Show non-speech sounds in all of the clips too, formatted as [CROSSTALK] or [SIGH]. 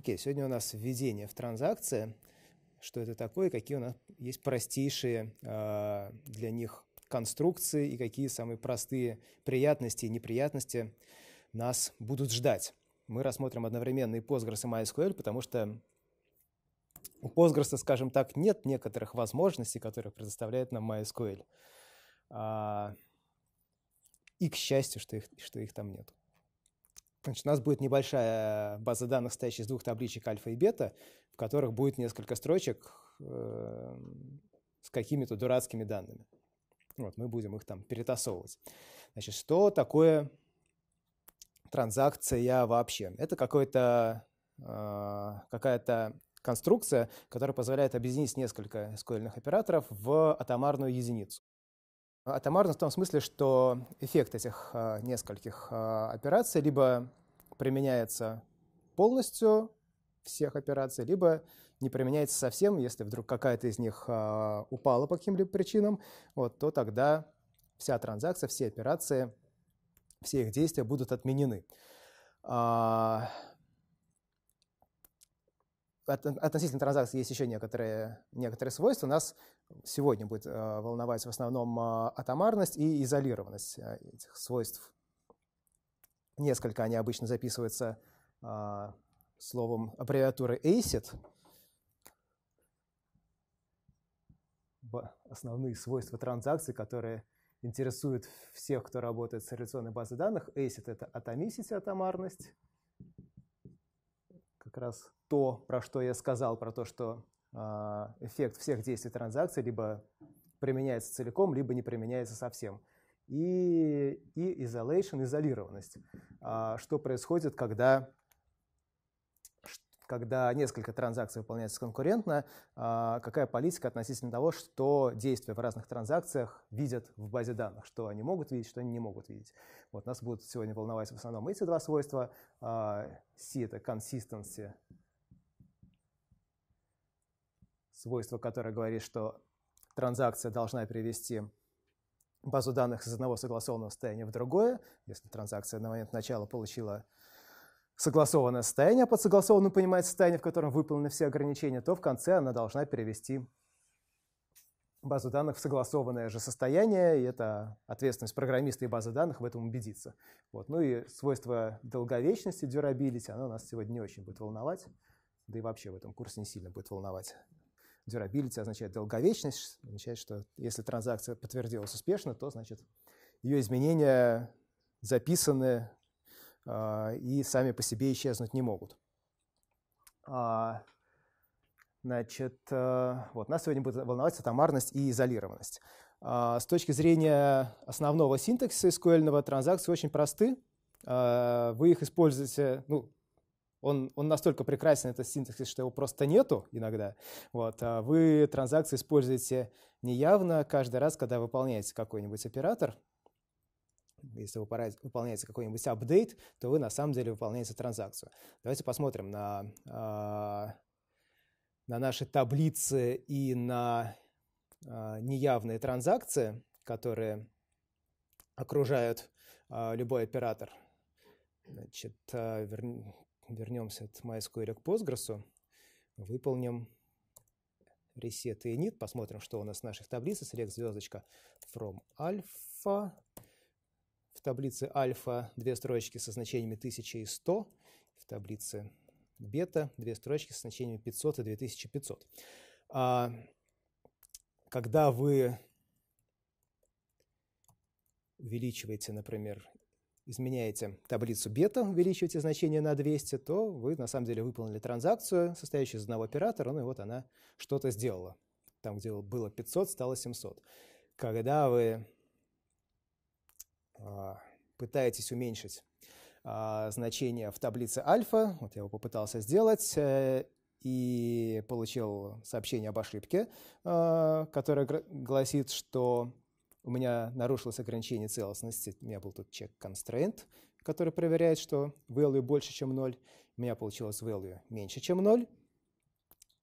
Окей, сегодня у нас введение в транзакции, что это такое, какие у нас есть простейшие э, для них конструкции и какие самые простые приятности и неприятности нас будут ждать. Мы рассмотрим одновременно и Postgres, и MySQL, потому что у Postgres, скажем так, нет некоторых возможностей, которые предоставляет нам MySQL. А, и к счастью, что их, что их там нету. Значит, у нас будет небольшая э, база данных, состоящая из двух табличек альфа и бета, в которых будет несколько строчек эм, с какими-то дурацкими данными. Вот, мы будем их там перетасовывать. Значит, что такое транзакция вообще? Это какой-то, э, какая-то конструкция, которая позволяет объединить несколько SQL операторов в атомарную единицу. Атомарно в том смысле, что эффект этих а, нескольких а, операций либо применяется полностью всех операций, либо не применяется совсем, если вдруг какая-то из них а, упала по каким-либо причинам, вот, то тогда вся транзакция, все операции, все их действия будут отменены относительно транзакций есть еще некоторые, некоторые свойства. Нас сегодня будет э, волновать в основном э, атомарность и изолированность э, этих свойств. Несколько они обычно записываются словом аббревиатуры ACID. Основные свойства транзакций, которые интересуют всех, кто работает с реляционной базой данных. ACID – это атомисити, атомарность как раз то, про что я сказал, про то, что а, эффект всех действий транзакции либо применяется целиком, либо не применяется совсем. И, и isolation, изолированность. А, что происходит, когда когда несколько транзакций выполняются конкурентно, а, какая политика относительно того, что действия в разных транзакциях видят в базе данных, что они могут видеть, что они не могут видеть. Вот нас будут сегодня волновать в основном эти два свойства. А, C — это consistency, свойство, которое говорит, что транзакция должна привести базу данных из одного согласованного состояния в другое. Если транзакция на момент начала получила согласованное состояние, а под согласованным понимает состояние, в котором выполнены все ограничения, то в конце она должна перевести базу данных в согласованное же состояние, и это ответственность программиста и базы данных в этом убедиться. Вот. Ну и свойство долговечности, durability, оно нас сегодня не очень будет волновать, да и вообще в этом курсе не сильно будет волновать. Durability означает долговечность, означает, что если транзакция подтвердилась успешно, то значит ее изменения записаны а, и сами по себе исчезнуть не могут. А, значит, а, вот нас сегодня будет волновать сатомарность и изолированность. С точки зрения основного синтаксиса SQL, транзакции очень просты. Вы их используете, ну, он, он настолько прекрасен, этот синтаксис, что его просто нету иногда. Вот. вы транзакции используете неявно каждый раз, когда выполняете какой-нибудь оператор если выполняется какой-нибудь апдейт, то вы на самом деле выполняете транзакцию. Давайте посмотрим на, а, на наши таблицы и на а, неявные транзакции, которые окружают а, любой оператор. Значит, вернемся от MySQL к Postgres, выполним reset и init, посмотрим, что у нас в наших таблицах. Select звездочка from alpha, в таблице альфа две строчки со значениями 1000 и 100, в таблице бета две строчки со значениями 500 и 2500. А, когда вы увеличиваете, например, изменяете таблицу бета, увеличиваете значение на 200, то вы на самом деле выполнили транзакцию, состоящую из одного оператора, ну и вот она что-то сделала. Там, где было 500, стало 700. Когда вы а, пытаетесь уменьшить а, значение в таблице альфа, вот я его попытался сделать, э, и получил сообщение об ошибке, а, которое гласит, что у меня нарушилось ограничение целостности. У меня был тут чек constraint, который проверяет, что value больше, чем 0. У меня получилось value меньше, чем 0.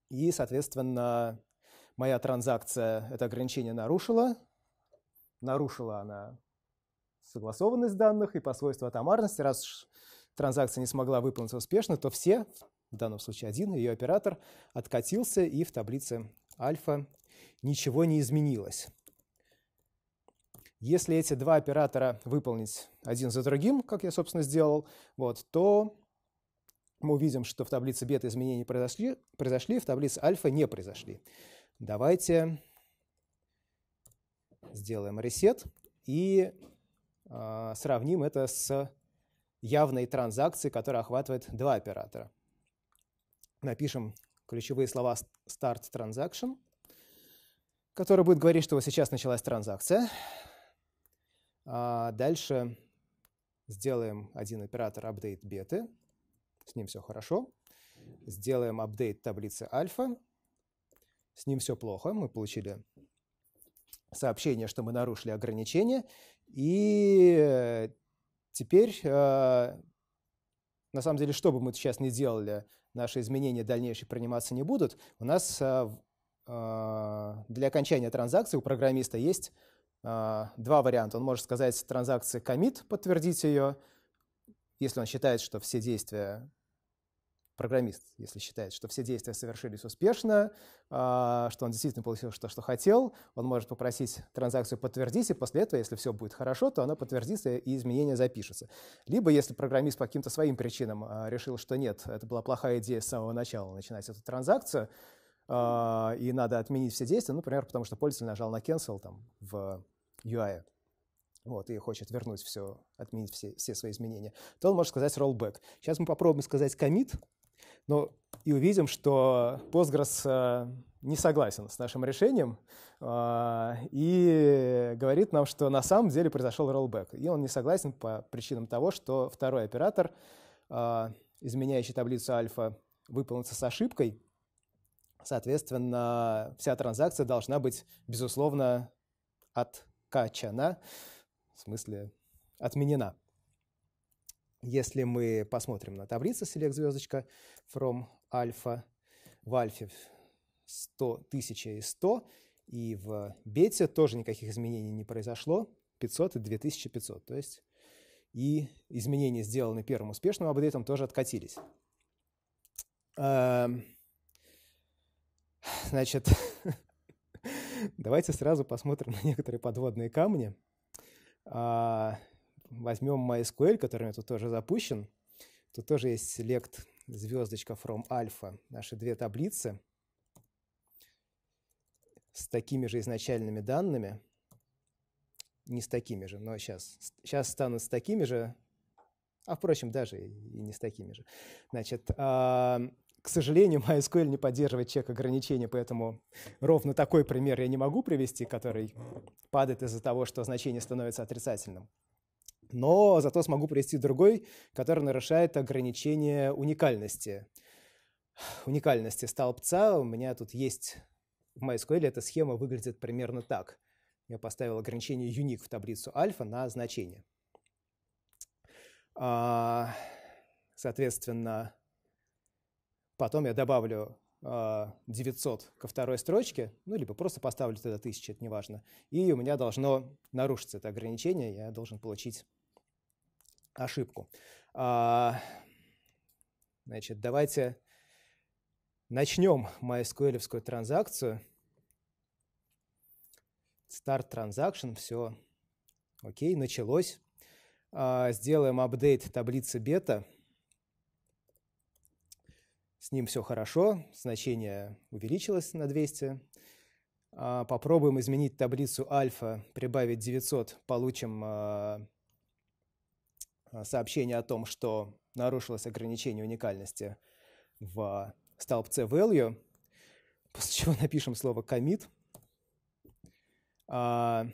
И, соответственно, моя транзакция это ограничение нарушила. Нарушила она согласованность данных и по свойству атомарности, раз транзакция не смогла выполниться успешно, то все, в данном случае один ее оператор, откатился и в таблице альфа ничего не изменилось. Если эти два оператора выполнить один за другим, как я, собственно, сделал, вот, то мы увидим, что в таблице бета изменения произошли, произошли в таблице альфа не произошли. Давайте сделаем ресет и а, сравним это с явной транзакцией, которая охватывает два оператора. Напишем ключевые слова start transaction, который будет говорить, что вот сейчас началась транзакция. А дальше сделаем один оператор update беты, с ним все хорошо. Сделаем апдейт таблицы альфа, с ним все плохо, мы получили сообщение, что мы нарушили ограничение, и э, теперь, э, на самом деле, что бы мы сейчас ни делали, наши изменения дальнейшие приниматься не будут. У нас э, для окончания транзакции у программиста есть два варианта. Он может сказать транзакции commit, подтвердить ее, если он считает, что все действия программист, если считает, что все действия совершились успешно, а, что он действительно получил то, что хотел, он может попросить транзакцию подтвердить, и после этого, если все будет хорошо, то она подтвердится и изменения запишется. Либо, если программист по каким-то своим причинам а, решил, что нет, это была плохая идея с самого начала начинать эту транзакцию, а, и надо отменить все действия, ну, например, потому что пользователь нажал на cancel там, в UI, вот, и хочет вернуть все, отменить все, все свои изменения, то он может сказать rollback. Сейчас мы попробуем сказать commit, но ну, и увидим, что Postgres э, не согласен с нашим решением э, и говорит нам, что на самом деле произошел роллбэк. И он не согласен по причинам того, что второй оператор, э, изменяющий таблицу альфа, выполнится с ошибкой. Соответственно, вся транзакция должна быть, безусловно, откачана, в смысле отменена. Если мы посмотрим на таблицу Select звездочка from альфа, в альфе 100, 1000 и 100, и в бете тоже никаких изменений не произошло, 500 и 2500, то есть и изменения, сделанные первым успешным апдейтом, тоже откатились. Эм, значит, [LAUGHS] давайте сразу посмотрим на некоторые подводные камни. А, возьмем MySQL, который у меня тут тоже запущен, тут тоже есть select звездочка from alpha, наши две таблицы с такими же изначальными данными, не с такими же, но сейчас, сейчас станут с такими же, а, впрочем, даже и не с такими же. Значит, а, к сожалению, [LAUGHS] MySQL не поддерживает чек ограничения, поэтому ровно такой пример я не могу привести, который падает из-за того, что значение становится отрицательным но зато смогу привести другой, который нарушает ограничение уникальности. Уникальности столбца у меня тут есть в MySQL эта схема выглядит примерно так. Я поставил ограничение unique в таблицу альфа на значение. А, соответственно, потом я добавлю 900 а, ко второй строчке, ну, либо просто поставлю туда 1000, это неважно. И у меня должно нарушиться это ограничение, я должен получить ошибку. А, значит, давайте начнем MySQL транзакцию. Start Transaction, все окей, началось. А, сделаем апдейт таблицы бета. С ним все хорошо, значение увеличилось на 200. А, попробуем изменить таблицу альфа, прибавить 900, получим а, сообщение о том, что нарушилось ограничение уникальности в столбце value, после чего [LAUGHS] напишем слово commit. А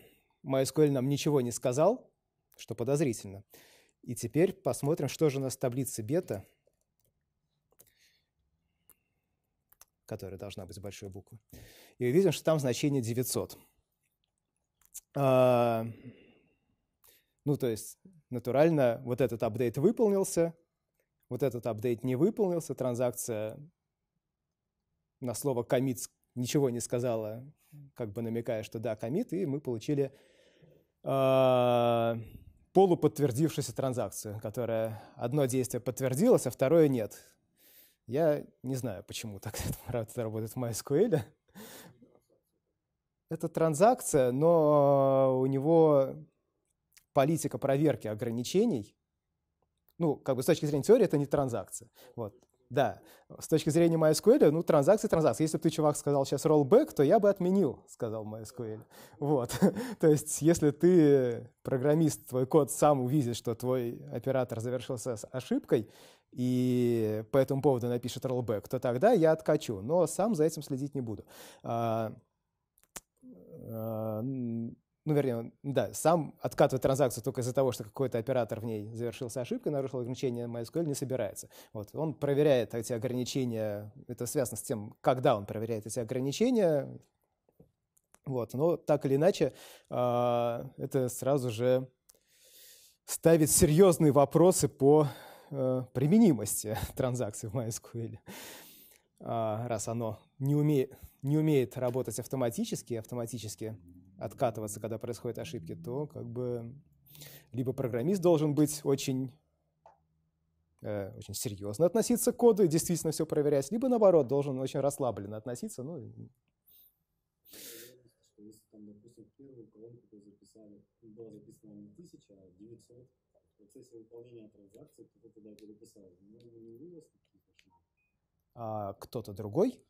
MySQL нам ничего не сказал, что подозрительно. И теперь посмотрим, что же у нас в таблице бета, которая должна быть с большой буквы. И увидим, что там значение 900. Ну, то есть, натурально, вот этот апдейт выполнился, вот этот апдейт не выполнился, транзакция на слово комит ничего не сказала, как бы намекая, что да, комит, и мы получили э, полуподтвердившуюся транзакцию, которая одно действие подтвердилось, а второе нет. Я не знаю, почему так [LAUGHS] это работает в MySQL. Это транзакция, но у него политика проверки ограничений, ну, как бы с точки зрения теории, это не транзакция. Вот. Да, с точки зрения MySQL, ну, транзакция транзакция. Если бы ты, чувак, сказал сейчас rollback, то я бы отменил, сказал MySQL. Вот. [LAUGHS] то есть, если ты, программист, твой код сам увидит, что твой оператор завершился с ошибкой, и по этому поводу напишет rollback, то тогда я откачу, но сам за этим следить не буду. А, а, ну, вернее, да, сам откатывать транзакцию только из-за того, что какой-то оператор в ней завершился ошибкой, нарушил ограничение MySQL, не собирается. Вот. Он проверяет эти ограничения, это связано с тем, когда он проверяет эти ограничения, вот. Но так или иначе, а, это сразу же ставит серьезные вопросы по э, применимости [LAUGHS] транзакции в MySQL. А, раз оно не умеет, не умеет работать автоматически, автоматически откатываться, когда происходят ошибки, то как бы либо программист должен быть очень э, очень серьезно относиться к коду и действительно все проверять, либо наоборот должен очень расслабленно относиться. Ну, выполнения транзакции кто туда переписал. Ну, не вывез, а кто-то другой.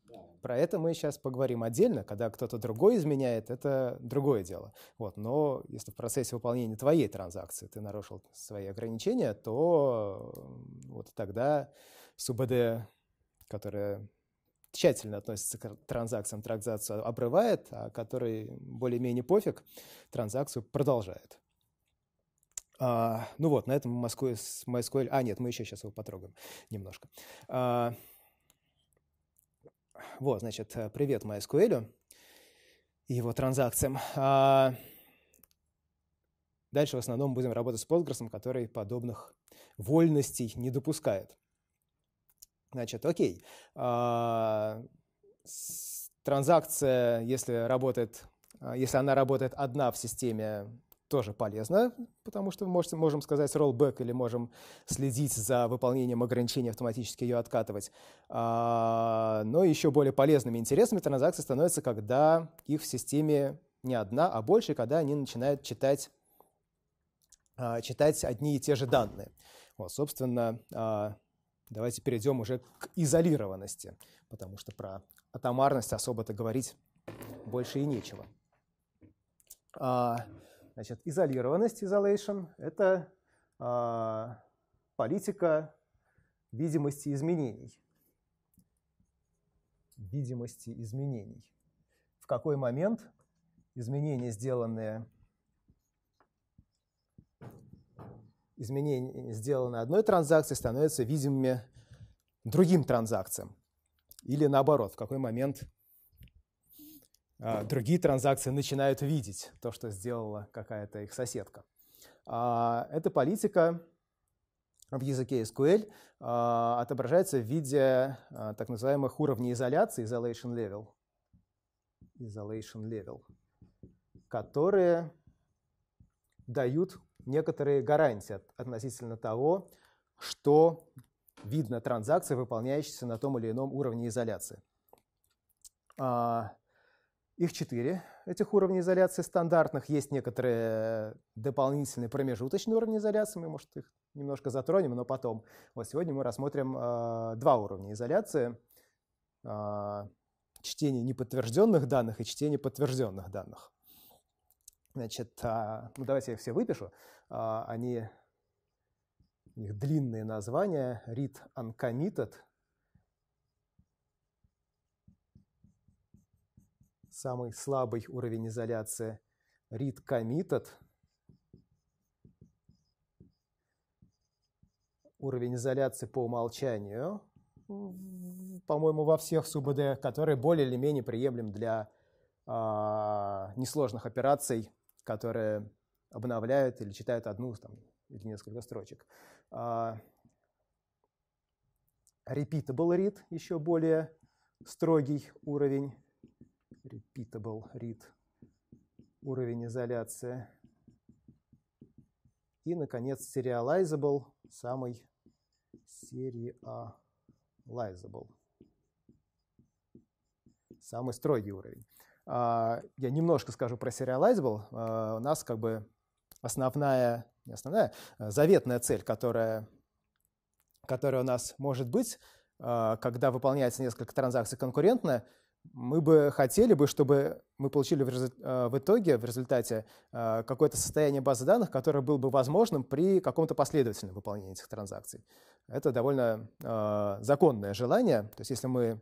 Про это мы сейчас поговорим отдельно. Когда кто-то другой изменяет, это другое дело. Вот. Но если в процессе выполнения твоей транзакции ты нарушил свои ограничения, то вот тогда СУБД, которая тщательно относится к транзакциям, транзакцию обрывает, а который более-менее пофиг, транзакцию продолжает. А, ну вот, на этом MySQL, MySQL... А, нет, мы еще сейчас его потрогаем немножко. А, вот, значит, э, привет MySQL и его транзакциям. А дальше в основном будем работать с Postgres, который подобных вольностей не допускает. Значит, окей. А, транзакция, если работает а, если она работает одна в системе тоже полезно, потому что мы можем сказать rollback или можем следить за выполнением ограничений, автоматически ее откатывать. А, но еще более полезными и интересными транзакции становятся, когда их в системе не одна, а больше, когда они начинают читать, а, читать одни и те же данные. Вот, собственно, а, давайте перейдем уже к изолированности, потому что про атомарность особо-то говорить больше и нечего. Значит, изолированность, isolation – это э, политика видимости изменений. Видимости изменений. В какой момент изменения, сделанные изменения, сделанные одной транзакцией, становятся видимыми другим транзакциям. Или наоборот, в какой момент а, другие транзакции начинают видеть то, что сделала какая-то их соседка. А, эта политика в языке SQL а, отображается в виде так называемых уровней изоляции, isolation level, isolation level которые дают некоторые гарантии относительно того, что видно транзакция, выполняющаяся на том или ином уровне изоляции. Их четыре, этих уровней изоляции стандартных. Есть некоторые э, дополнительные промежуточные уровни изоляции. Мы, может, их немножко затронем, но потом. Вот сегодня мы рассмотрим э, два уровня изоляции. Э, чтение неподтвержденных данных и чтение подтвержденных данных. Значит, э, ну давайте я все выпишу. Э, они, их длинные названия. Read Uncommitted – самый слабый уровень изоляции, read committed, уровень изоляции по умолчанию, по-моему, во всех СУБД, который более или менее приемлем для а, несложных операций, которые обновляют или читают одну там, или несколько строчек. А, repeatable read еще более строгий уровень repeatable read, уровень изоляции. И, наконец, serializable, самый serializable, самый строгий уровень. А, я немножко скажу про serializable. А, у нас как бы основная, не основная, а, заветная цель, которая, которая у нас может быть, когда выполняется несколько транзакций конкурентно – мы бы хотели бы, чтобы мы получили в э, итоге, в результате, э, какое-то состояние базы данных, которое было бы возможным при каком-то последовательном выполнении этих транзакций. Это довольно э, законное желание. То есть если мы,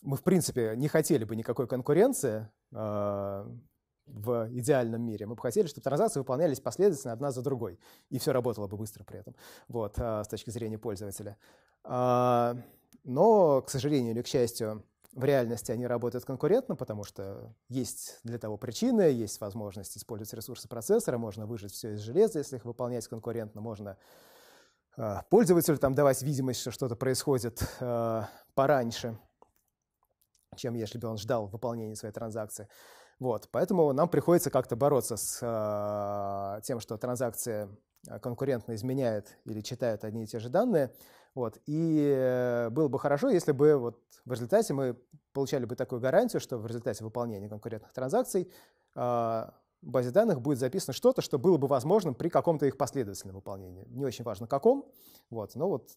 мы в принципе, не хотели бы никакой конкуренции в идеальном мире. Мы бы хотели, чтобы транзакции выполнялись последовательно одна за другой, и все работало бы быстро при этом, вот, с точки зрения пользователя. Но, к сожалению или к счастью, в реальности они работают конкурентно, потому что есть для того причины, есть возможность использовать ресурсы процессора, можно выжать все из железа, если их выполнять конкурентно, можно э, пользователю там давать видимость, что что-то происходит э, пораньше, чем если бы он ждал выполнения своей транзакции. Вот, поэтому нам приходится как-то бороться с э, тем, что транзакции конкурентно изменяют или читают одни и те же данные – вот. И э, было бы хорошо, если бы вот в результате мы получали бы такую гарантию, что в результате выполнения конкурентных транзакций а, в базе данных будет записано что-то, что было бы возможным при каком-то их последовательном выполнении. Не очень важно каком, вот, но вот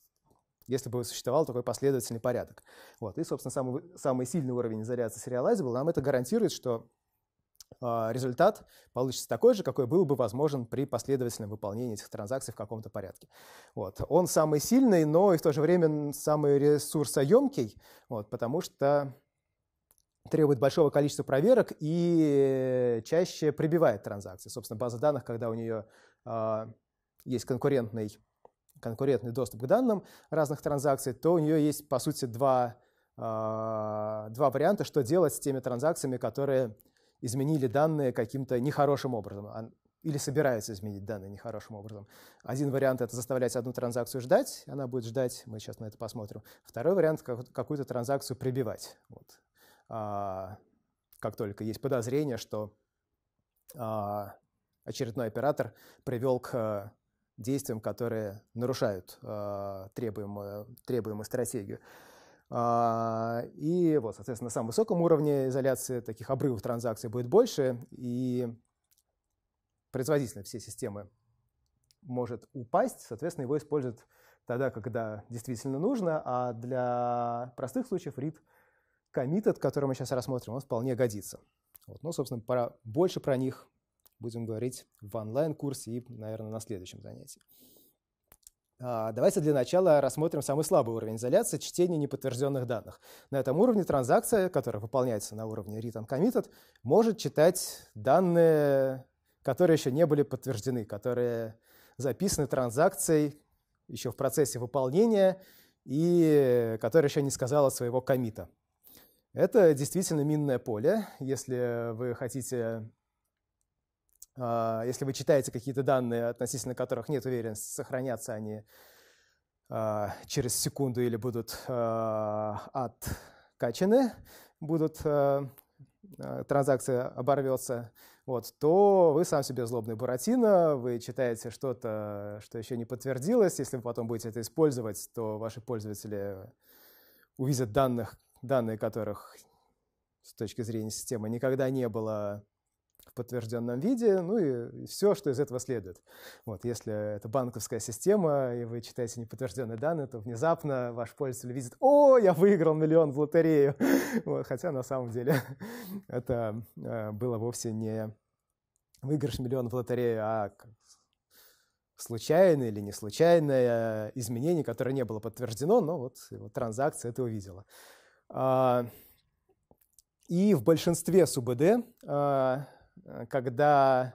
если бы существовал такой последовательный порядок. Вот. И, собственно, самый, самый сильный уровень изоляции Serializable нам это гарантирует, что а, результат получится такой же, какой был бы возможен при последовательном выполнении этих транзакций в каком-то порядке. Вот. Он самый сильный, но и в то же время самый ресурсоемкий, вот, потому что требует большого количества проверок и чаще прибивает транзакции. Собственно, база данных, когда у нее э, а, есть конкурентный, конкурентный доступ к данным разных транзакций, то у нее есть, по сути, два, э, два варианта, что делать с теми транзакциями, которые изменили данные каким-то нехорошим образом или собираются изменить данные нехорошим образом. Один вариант — это заставлять одну транзакцию ждать, она будет ждать, мы сейчас на это посмотрим. Второй вариант — какую-то транзакцию прибивать. Вот. А, как только есть подозрение, что а, очередной оператор привел к э, действиям, которые нарушают а, требуемую, требуемую стратегию. А, и вот, соответственно, на самом высоком уровне изоляции таких обрывов транзакций будет больше, и производительность всей системы может упасть, соответственно, его используют тогда, когда действительно нужно, а для простых случаев read committed, который мы сейчас рассмотрим, он вполне годится. Вот. Ну, собственно, пора больше про них будем говорить в онлайн-курсе и, наверное, на следующем занятии. А, давайте для начала рассмотрим самый слабый уровень изоляции – чтение неподтвержденных данных. На этом уровне транзакция, которая выполняется на уровне read uncommitted, может читать данные, которые еще не были подтверждены, которые записаны транзакцией еще в процессе выполнения и которая еще не сказала своего комита. Это действительно минное поле. Если вы хотите а, если вы читаете какие-то данные, относительно которых нет уверенности, сохранятся они а, через секунду или будут а, откачаны, будут транзакция оборвется, вот, то вы сам себе злобный Буратино, вы читаете что-то, что еще не подтвердилось. Если вы потом будете это использовать, то ваши пользователи увидят данных, данные которых с точки зрения системы никогда не было в подтвержденном виде, ну и все, что из этого следует. Вот, если это банковская система, и вы читаете неподтвержденные данные, то внезапно ваш пользователь видит, о, я выиграл миллион в лотерею. [LAUGHS] Вот, хотя на самом деле [LAUGHS] это э, было вовсе не выигрыш миллион в лотерею, а случайное или не случайное изменение, которое не было подтверждено, но вот его транзакция это увидела. А, и в большинстве СУБД а, Э, когда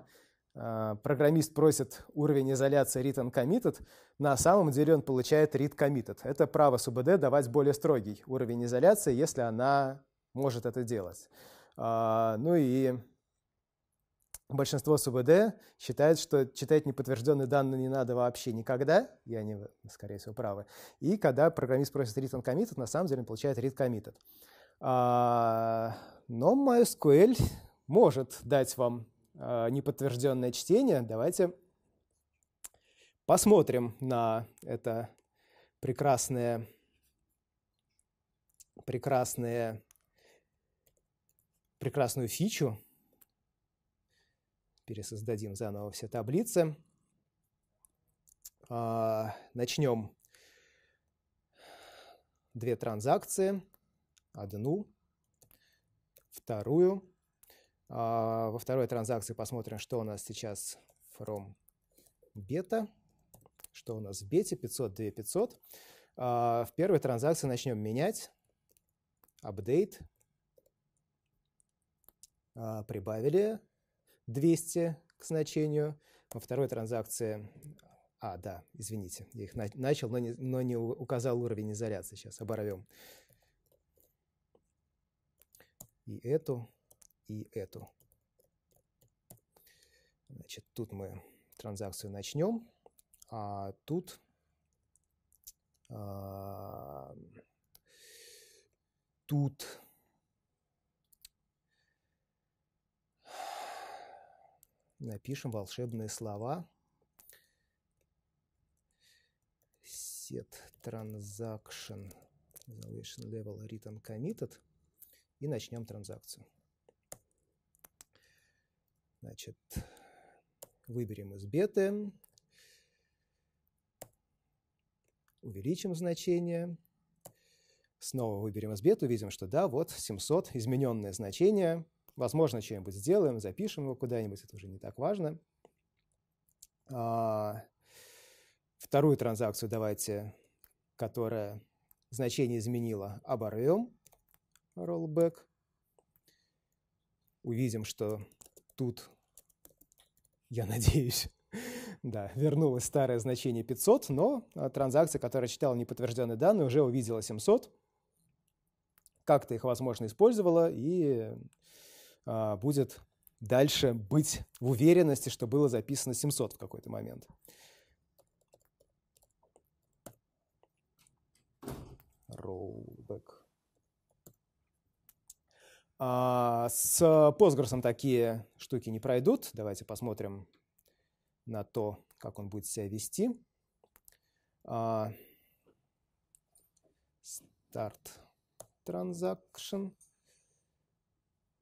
э, программист просит уровень изоляции read uncommitted, на самом деле он получает read committed. Это право СУБД давать более строгий уровень изоляции, если она может это делать. А, ну и большинство СУБД считает, что читать неподтвержденные данные не надо вообще никогда, и они, скорее всего, правы. И когда программист просит read uncommitted, на самом деле он получает read committed. А, но MySQL может дать вам э, а, неподтвержденное чтение. Давайте посмотрим на это прекрасное, прекрасное, прекрасную фичу. Пересоздадим заново все таблицы. Э, а, начнем две транзакции, одну, вторую – а, во второй транзакции посмотрим, что у нас сейчас from бета. Что у нас в бете? 500, 2, 500. в первой транзакции начнем менять. Апдейт. прибавили 200 к значению. Во второй транзакции... А, да, извините, я их начал, но не, но не указал уровень изоляции. Сейчас оборвем. И эту и эту. Значит, тут мы транзакцию начнем, а тут а, тут напишем волшебные слова set transaction, transaction level written committed и начнем транзакцию. Значит, выберем из беты, увеличим значение, снова выберем из беты, увидим, что да, вот 700, измененное значение. Возможно, чем-нибудь сделаем, запишем его куда-нибудь, это уже не так важно. А, вторую транзакцию давайте, которая значение изменила, оборвем rollback. Увидим, что тут, я надеюсь, [LAUGHS] да, вернулось старое значение 500, но а, транзакция, которая читала неподтвержденные данные, уже увидела 700. Как-то их, возможно, использовала и а, будет дальше быть в уверенности, что было записано 700 в какой-то момент. Rollback. С Postgres такие штуки не пройдут. Давайте посмотрим на то, как он будет себя вести. Start transaction.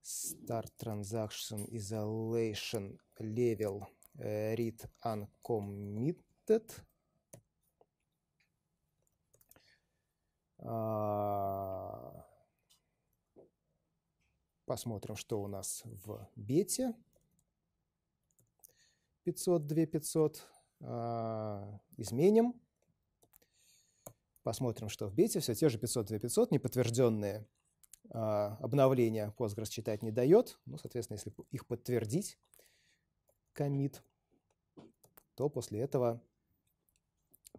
Start transaction isolation level read uncommitted. Uh, Посмотрим, что у нас в бете. 500, 2500. Э, изменим. Посмотрим, что в бете. Все те же 500, 2500, неподтвержденные э, обновления Postgres читать не дает. Ну, соответственно, если их подтвердить, комит, то после этого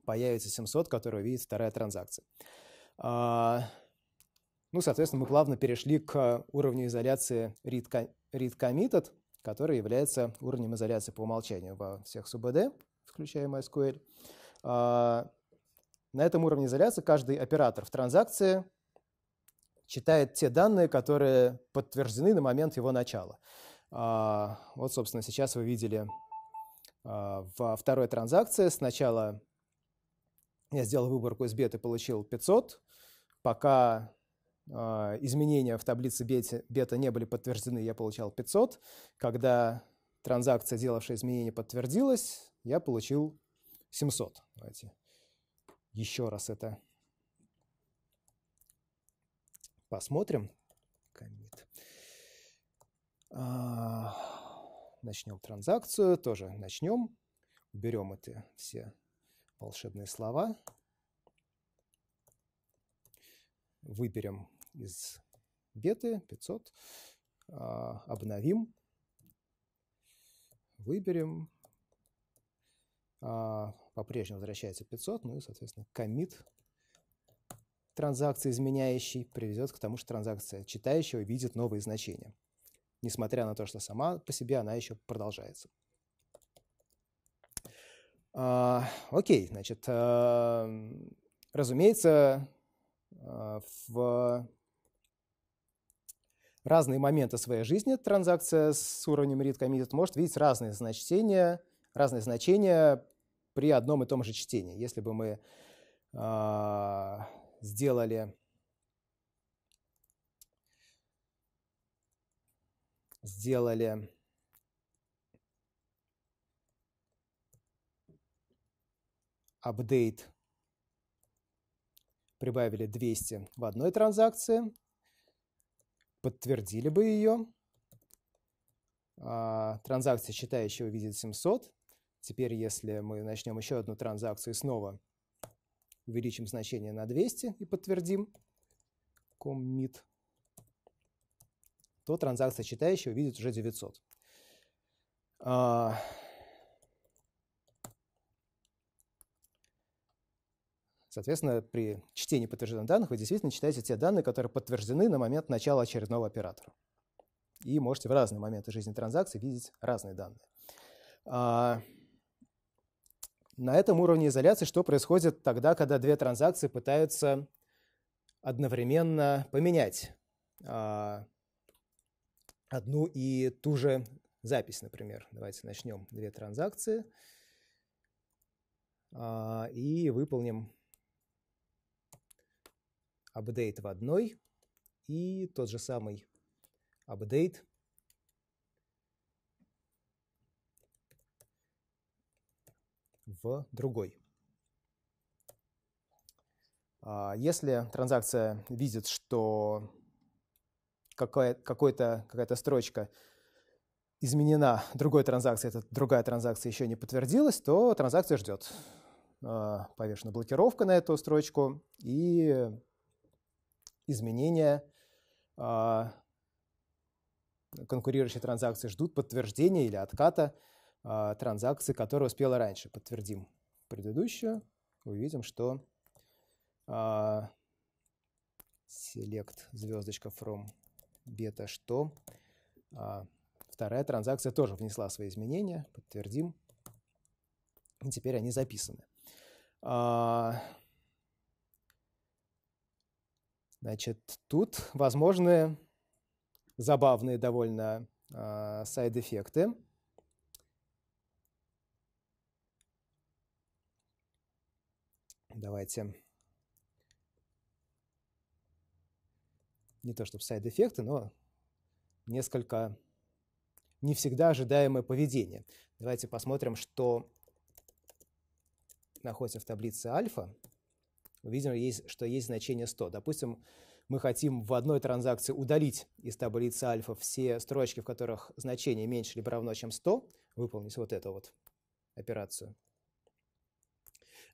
появится 700, который увидит вторая транзакция. А, ну, соответственно, мы плавно перешли к уровню изоляции read, committed, который является уровнем изоляции по умолчанию во всех СУБД, включая MySQL. А, на этом уровне изоляции каждый оператор в транзакции читает те данные, которые подтверждены на момент его начала. А, вот, собственно, сейчас вы видели а, во второй транзакции сначала я сделал выборку из бет и получил 500, пока а, изменения в таблице бета, бета не были подтверждены, я получал 500. Когда транзакция, делавшая изменения, подтвердилась, я получил 700. Давайте еще раз это посмотрим. Commit. А, начнем транзакцию, тоже начнем. Уберем эти все волшебные слова. Выберем из беты 500, а, обновим, выберем, а, по-прежнему возвращается 500, ну и, соответственно, commit транзакции изменяющий приведет к тому, что транзакция читающего видит новые значения, несмотря на то, что сама по себе она еще продолжается. А, окей, значит, а, разумеется, а, в разные моменты своей жизни транзакция с уровнем read committed может видеть разные значения, разные значения при одном и том же чтении. Если бы мы э, сделали сделали апдейт, прибавили 200 в одной транзакции – подтвердили бы ее. А, транзакция читающего видит 700. Теперь, если мы начнем еще одну транзакцию и снова увеличим значение на 200 и подтвердим commit, то транзакция читающего видит уже 900. Соответственно, при чтении подтвержденных данных вы действительно читаете те данные, которые подтверждены на момент начала очередного оператора. И можете в разные моменты жизни транзакции видеть разные данные. А, на этом уровне изоляции что происходит тогда, когда две транзакции пытаются одновременно поменять а, одну и ту же запись, например. Давайте начнем две транзакции а, и выполним апдейт в одной и тот же самый апдейт в другой. А, если транзакция видит, что какая-то какая строчка изменена другой транзакцией, эта другая транзакция еще не подтвердилась, то транзакция ждет. А, повешена блокировка на эту строчку, и изменения а, конкурирующие транзакции ждут подтверждения или отката а, транзакции, которая успела раньше. Подтвердим предыдущую. Увидим, что э, select звездочка from бета что э, вторая транзакция тоже внесла свои изменения. Подтвердим. И теперь они записаны. Э, Значит, тут возможны забавные довольно а, сайд-эффекты. Давайте. Не то чтобы сайд-эффекты, но несколько не всегда ожидаемое поведение. Давайте посмотрим, что находится в таблице альфа мы видим, что есть значение 100. Допустим, мы хотим в одной транзакции удалить из таблицы альфа все строчки, в которых значение меньше либо равно, чем 100, выполнить вот эту вот операцию.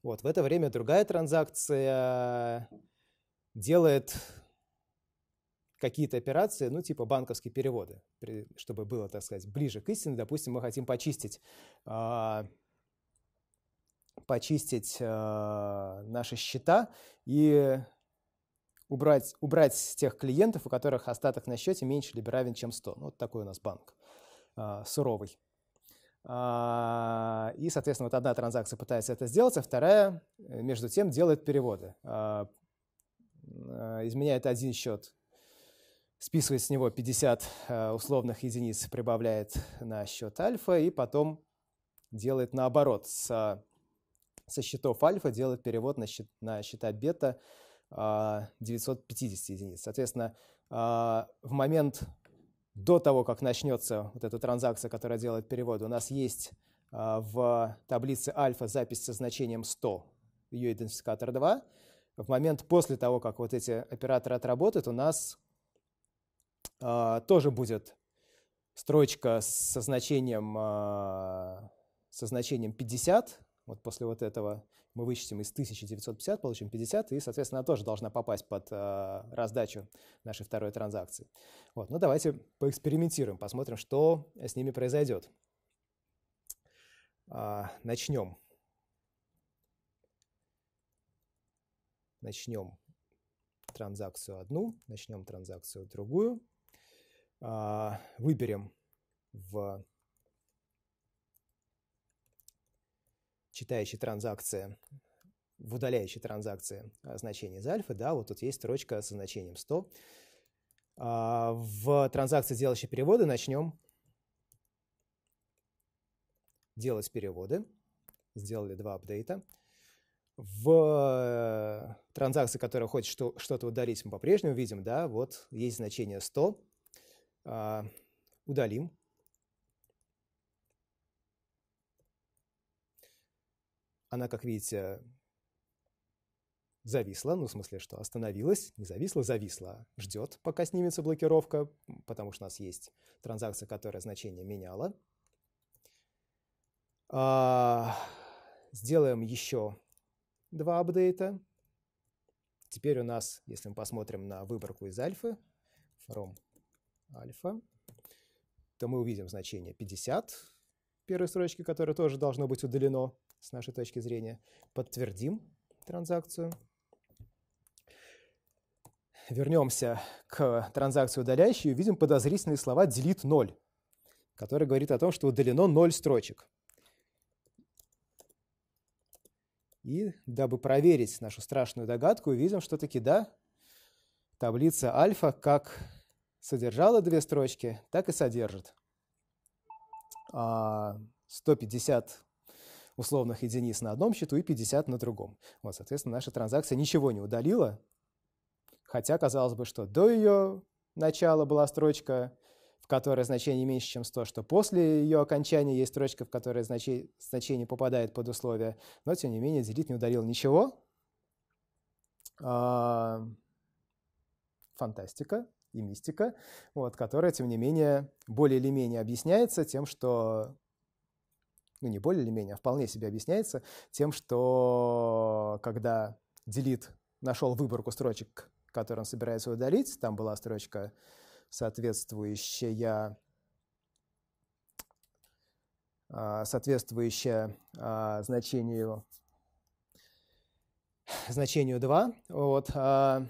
Вот, в это время другая транзакция делает какие-то операции, ну, типа банковские переводы, чтобы было, так сказать, ближе к истине. Допустим, мы хотим почистить а, почистить э, наши счета и убрать, убрать тех клиентов, у которых остаток на счете меньше либо равен, чем 100. Ну, вот такой у нас банк э, суровый. А, и, соответственно, вот одна транзакция пытается это сделать, а вторая, э, между тем, делает переводы. А, э, изменяет один счет, списывает с него 50 э, условных единиц, прибавляет на счет альфа и потом делает наоборот с со счетов альфа делать перевод на, счет, на счета бета 950 а, единиц. Соответственно, а, в момент до того, как начнется вот эта транзакция, которая делает перевод, у нас есть а, в таблице альфа запись со значением 100, ее идентификатор 2. В момент после того, как вот эти операторы отработают, у нас тоже будет строчка со значением, со значением 50, вот после вот этого мы вычтем из 1950, получим 50, и, соответственно, она тоже должна попасть под э, раздачу нашей второй транзакции. Вот, ну давайте поэкспериментируем, посмотрим, что с ними произойдет. А, начнем. Начнем транзакцию одну, начнем транзакцию другую. А, выберем в читающей транзакции, в удаляющей транзакции а, значение из альфы, да, вот тут есть строчка со значением 100. А, в транзакции, делающей переводы, начнем делать переводы. Сделали два апдейта. В э, транзакции, которая хочет что-то удалить, мы по-прежнему видим, да, вот есть значение 100. А, удалим Она, как видите, зависла, ну, в смысле, что остановилась, не зависла, зависла, ждет, пока снимется блокировка, потому что у нас есть транзакция, которая значение меняла. А, сделаем еще два апдейта. Теперь у нас, если мы посмотрим на выборку из альфы, from альфа, то мы увидим значение 50, первой строчки, которое тоже должно быть удалено, с нашей точки зрения. Подтвердим транзакцию. Вернемся к транзакции удаляющей и увидим подозрительные слова «delete 0», который говорит о том, что удалено 0 строчек. И дабы проверить нашу страшную догадку, увидим, что таки да, таблица альфа как содержала две строчки, так и содержит. 150 а, условных единиц на одном счету и 50 на другом. Вот, соответственно, наша транзакция ничего не удалила, хотя казалось бы, что до ее начала была строчка, в которой значение меньше, чем 100, что после ее окончания есть строчка, в которой значение попадает под условие, но, тем не менее, делить не удалил ничего. А, фантастика и мистика, вот, которая, тем не менее, более или менее объясняется тем, что ну не более или менее, а вполне себе объясняется тем, что когда делит нашел выборку строчек, которые он собирается удалить, там была строчка соответствующая а, соответствующее а, значению значению 2, вот, а,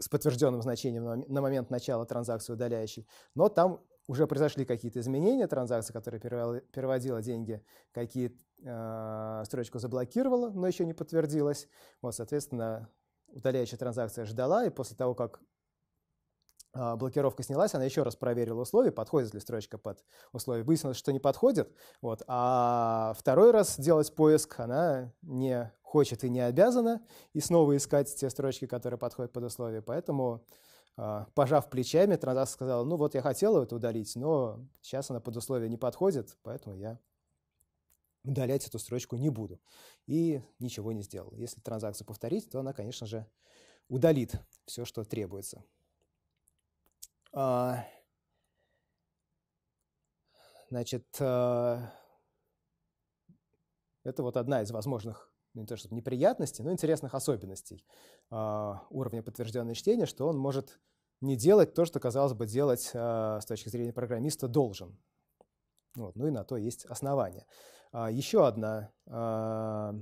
с подтвержденным значением на момент начала транзакции удаляющей, но там уже произошли какие-то изменения транзакция, которая переводила деньги, какие э, а, строчку заблокировала, но еще не подтвердилась. Вот, соответственно, удаляющая транзакция ждала, и после того, как э, блокировка снялась, она еще раз проверила условия, подходит ли строчка под условия. Выяснилось, что не подходит. Вот, а второй раз делать поиск она не хочет и не обязана, и снова искать те строчки, которые подходят под условия. Поэтому а, пожав плечами, Транзакс сказала, ну вот я хотела это удалить, но сейчас она под условия не подходит, поэтому я удалять эту строчку не буду. И ничего не сделал. Если транзакцию повторить, то она, конечно же, удалит все, что требуется. А, значит, а, это вот одна из возможных ну, не то чтобы неприятностей, но интересных особенностей э, уровня подтвержденного чтения, что он может не делать то, что, казалось бы, делать э, с точки зрения программиста должен. Вот, ну и на то есть основания. А, еще одна э,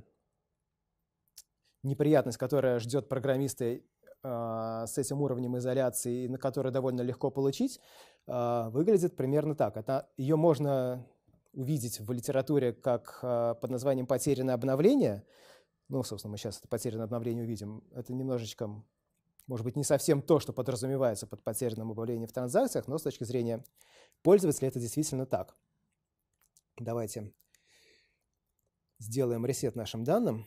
неприятность, которая ждет программиста с этим уровнем изоляции, на которую довольно легко получить, выглядит примерно так. Это, ее можно увидеть в литературе как а, под названием «Потерянное обновление». Ну, собственно, мы сейчас это «Потерянное обновление» увидим. Это немножечко, может быть, не совсем то, что подразумевается под потерянным обновлением в транзакциях, но с точки зрения пользователя это действительно так. Давайте сделаем ресет нашим данным.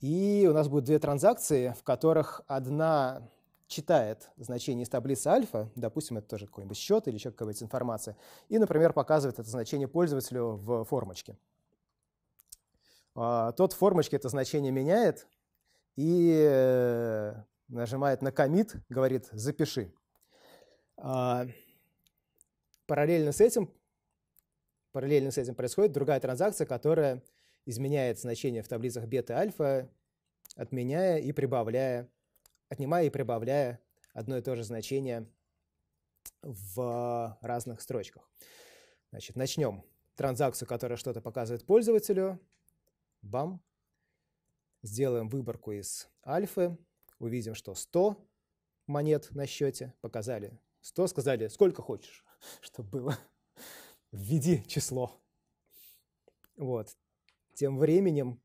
И у нас будет две транзакции, в которых одна читает значение из таблицы альфа, допустим, это тоже какой-нибудь счет или еще какая-нибудь информация, и, например, показывает это значение пользователю в формочке. А, тот в формочке это значение меняет и э, нажимает на комит, говорит «запиши». А, параллельно с этим, параллельно с этим происходит другая транзакция, которая изменяет значение в таблицах бета и альфа, отменяя и прибавляя отнимая и прибавляя одно и то же значение в разных строчках. Значит, начнем. Транзакцию, которая что-то показывает пользователю. Бам. Сделаем выборку из альфы. Увидим, что 100 монет на счете. Показали 100, сказали, сколько хочешь, [LAUGHS] чтобы было. Введи число. Вот. Тем временем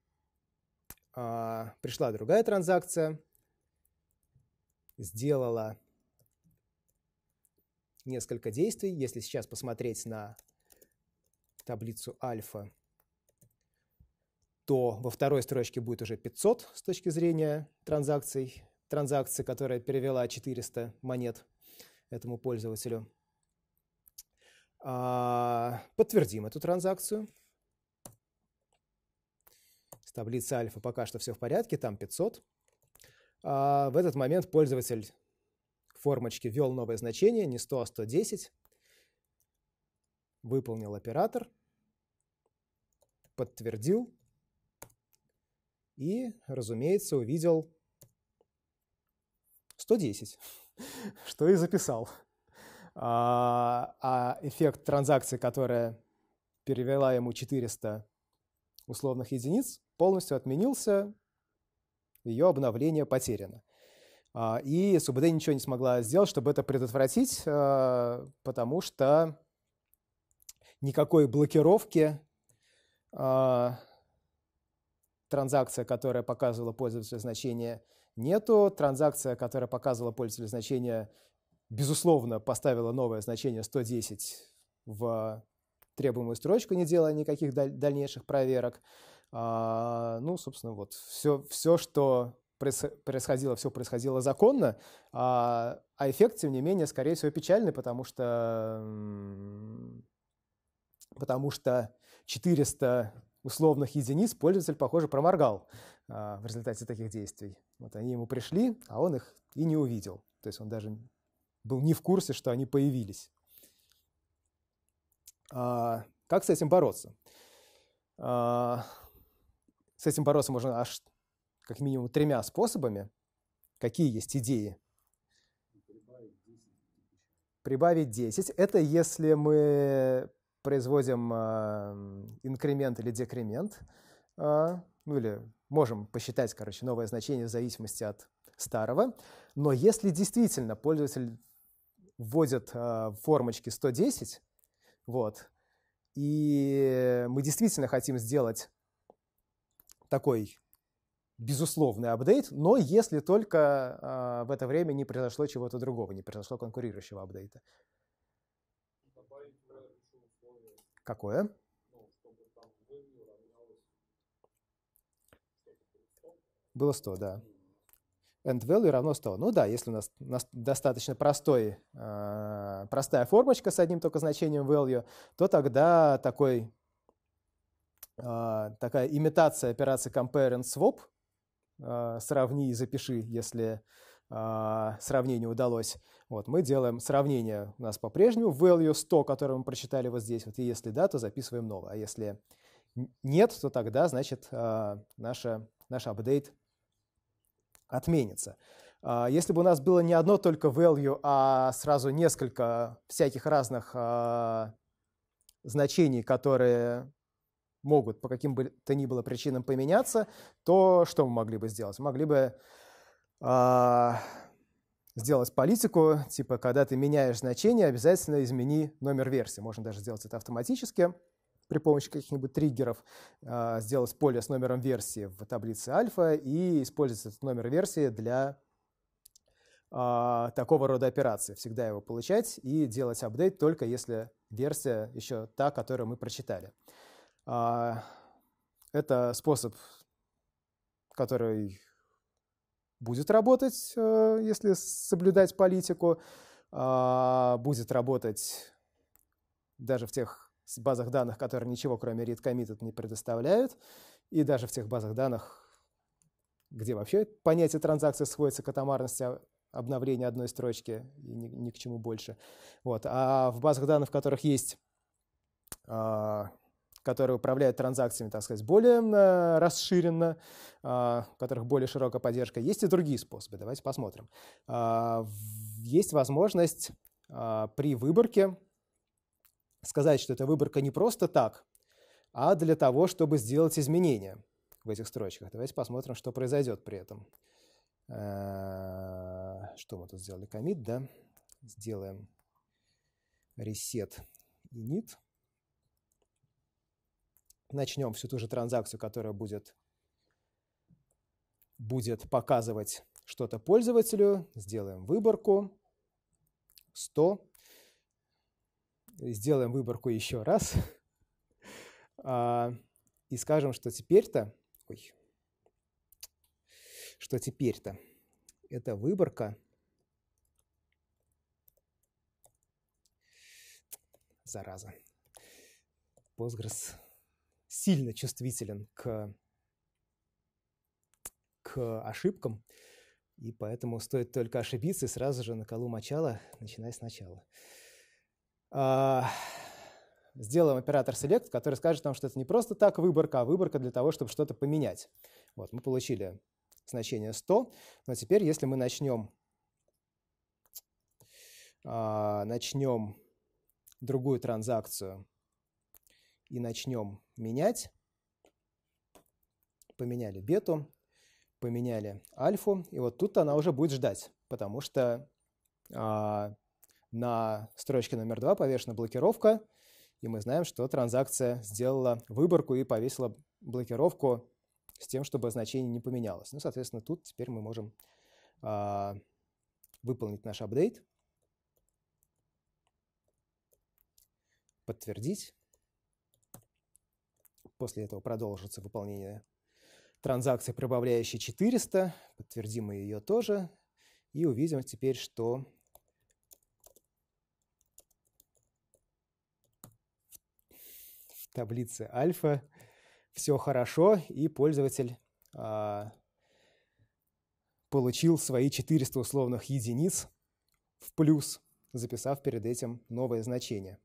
а, пришла другая транзакция – сделала несколько действий. Если сейчас посмотреть на таблицу альфа, то во второй строчке будет уже 500 с точки зрения транзакций, транзакции, которая перевела 400 монет этому пользователю. А, подтвердим эту транзакцию. С таблицы альфа пока что все в порядке, там 500. А в этот момент пользователь формочки ввел новое значение, не 100, а 110. Выполнил оператор, подтвердил и, разумеется, увидел 110, [LAUGHS] что и записал. А, а эффект транзакции, которая перевела ему 400 условных единиц, полностью отменился, ее обновление потеряно. А, и СУБД ничего не смогла сделать, чтобы это предотвратить, а, потому что никакой блокировки а, транзакция, которая показывала пользователя значение, нету. Транзакция, которая показывала пользователю значение, безусловно, поставила новое значение 110 в требуемую строчку, не делая никаких дальнейших проверок. А, ну, собственно, вот все, все что происходило, все происходило законно, а, а эффект, тем не менее, скорее всего, печальный, потому что, потому что 400 условных единиц пользователь, похоже, проморгал а, в результате таких действий. Вот они ему пришли, а он их и не увидел. То есть он даже был не в курсе, что они появились. А, как с этим бороться? А, с этим бороться можно аж как минимум тремя способами. Какие есть идеи? Прибавить 10. Это если мы производим э, инкремент или декремент, э, ну или можем посчитать, короче, новое значение в зависимости от старого. Но если действительно пользователь вводит э, в формочке 110, вот, и мы действительно хотим сделать такой безусловный апдейт, но если только э, в это время не произошло чего-то другого, не произошло конкурирующего апдейта. Какое? Было 100, да. End value равно 100. Ну да, если у нас, у нас достаточно простой, э, простая формочка с одним только значением value, то тогда такой а, такая имитация операции compare and swap, а, сравни и запиши, если а, сравнение удалось. Вот, мы делаем сравнение у нас по-прежнему, value 100, который мы прочитали вот здесь, вот, и если да, то записываем новое, а если нет, то тогда, значит, наша, наш апдейт отменится. Если бы у нас было не одно только value, а сразу несколько всяких разных значений, которые могут по каким бы то ни было причинам поменяться, то что мы могли бы сделать? Мы могли бы э, сделать политику, типа, когда ты меняешь значение, обязательно измени номер версии. Можно даже сделать это автоматически при помощи каких-нибудь триггеров, э, сделать поле с номером версии в таблице альфа и использовать этот номер версии для э, такого рода операции, Всегда его получать и делать апдейт только если версия еще та, которую мы прочитали. А, это способ, который будет работать, э, если соблюдать политику, а, будет работать даже в тех базах данных, которые ничего, кроме read committed, не предоставляют, и даже в тех базах данных, где вообще понятие транзакции сводится к атомарности а, обновления одной строчки и ни, ни к чему больше. Вот. А в базах данных, в которых есть которые управляют транзакциями, так сказать, более э, расширенно, а, у которых более широкая поддержка. Есть и другие способы, давайте посмотрим. А, есть возможность а, при выборке сказать, что эта выборка не просто так, а для того, чтобы сделать изменения в этих строчках. Давайте посмотрим, что произойдет при этом. Э, что мы тут сделали? Commit, да? Сделаем reset init начнем всю ту же транзакцию, которая будет, будет показывать что-то пользователю, сделаем выборку 100, сделаем выборку еще раз [LAUGHS] а, и скажем, что теперь-то, что теперь-то эта выборка зараза. Postgres сильно чувствителен к, к ошибкам, и поэтому стоит только ошибиться и сразу же на колу мочала, начиная сначала. А, сделаем оператор select, который скажет нам, что это не просто так выборка, а выборка для того, чтобы что-то поменять. Вот, мы получили значение 100, но теперь, если мы начнем, а, начнем другую транзакцию и начнем менять. Поменяли бету, поменяли альфу, и вот тут она уже будет ждать, потому что а, на строчке номер два повешена блокировка, и мы знаем, что транзакция сделала выборку и повесила блокировку с тем, чтобы значение не поменялось. Ну, соответственно, тут теперь мы можем а, выполнить наш апдейт, подтвердить. После этого продолжится выполнение транзакции, прибавляющей 400. Подтвердим мы ее тоже. И увидим теперь, что в таблице альфа все хорошо, и пользователь а, получил свои 400 условных единиц в плюс, записав перед этим новое значение.